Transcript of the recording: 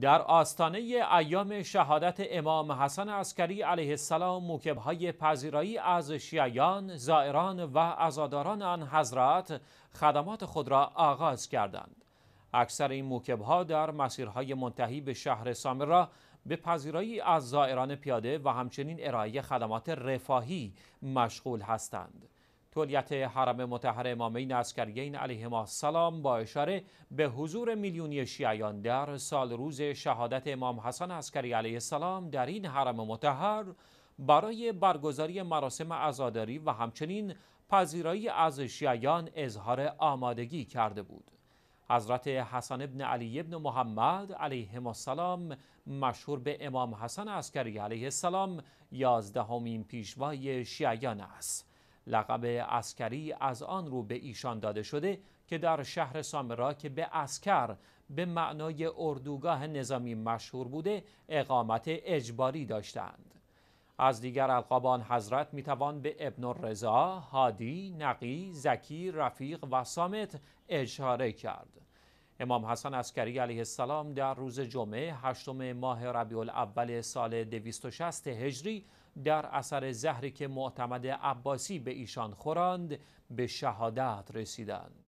در آستانه ایام شهادت امام حسن عسکری علیه السلام موکبهای پذیرایی از شیعیان، زائران و ازاداران آن حضرت خدمات خود را آغاز کردند. اکثر این موکبها در مسیرهای منتهی به شهر سامرا به پذیرایی از زائران پیاده و همچنین ارائه خدمات رفاهی مشغول هستند. تولیت حرم متحر امامین اسکریین ما سلام با اشاره به حضور میلیونی شیعیان در سال روز شهادت امام حسن اسکری علیه السلام در این حرم متحر برای برگزاری مراسم عزاداری و همچنین پذیرایی از شیعیان اظهار آمادگی کرده بود. حضرت حسن ابن علی ابن محمد علیه السلام مشهور به امام حسن عسکری علیه السلام یازدهمین پیشوای شیعیان است. لقب اسکری از آن رو به ایشان داده شده که در شهر سامرا که به اسکر به معنای اردوگاه نظامی مشهور بوده اقامت اجباری داشتند از دیگر القابان حضرت میتوان به ابن الرضا، هادی، نقی، زکی، رفیق و سامت اشاره کرد. امام حسن عسکری علیه السلام در روز جمعه هشتم ماه ربیع الاول سال 260 هجری در اثر زهری که معتمد عباسی به ایشان خوراند به شهادت رسیدند.